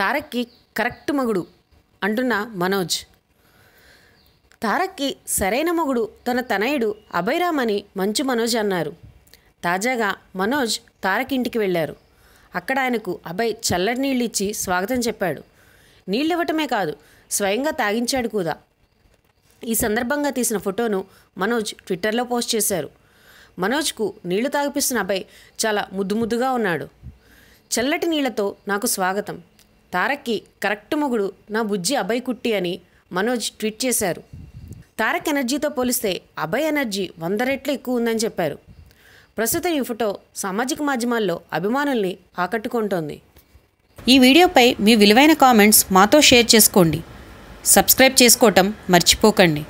తారక్కి correct మగుడు అంటున్న మనోజ్ తారక్కి సరైన మగుడు తన తనయుడు అభయరామ్ అని మంచు మనోజ్ అన్నారు తాజాగా మనోజ్ తారక్ ఇంటికి వెళ్ళారు అక్కడ ఆయనకు అభయ్ చల్లటి నీళ్ళు ఇచ్చి స్వాగతం చెప్పాడు ఇవ్వటమే కాదు స్వయంగా తాగించాడు కూడా ఈ సందర్భంగా తీసిన ఫోటోను మనోజ్ ట్విట్టర్లో పోస్ట్ చేశారు మనోజ్కు నీళ్లు తాగిపిస్తున్న అభయ్ చాలా ముద్దు ముద్దుగా ఉన్నాడు చల్లటి నీళ్లతో నాకు స్వాగతం తారక్కి కరెక్ట్ మొగుడు నా బుజ్జి అభయ్ కుట్టి అని మనోజ్ ట్వీట్ చేశారు తారక్ ఎనర్జీతో పోలిస్తే అభయ్ ఎనర్జీ వంద రెట్లు ఎక్కువ ఉందని చెప్పారు ప్రస్తుతం ఈ ఫోటో సామాజిక మాధ్యమాల్లో అభిమానుల్ని ఆకట్టుకుంటోంది ఈ వీడియోపై మీ విలువైన కామెంట్స్ మాతో షేర్ చేసుకోండి సబ్స్క్రైబ్ చేసుకోవటం మర్చిపోకండి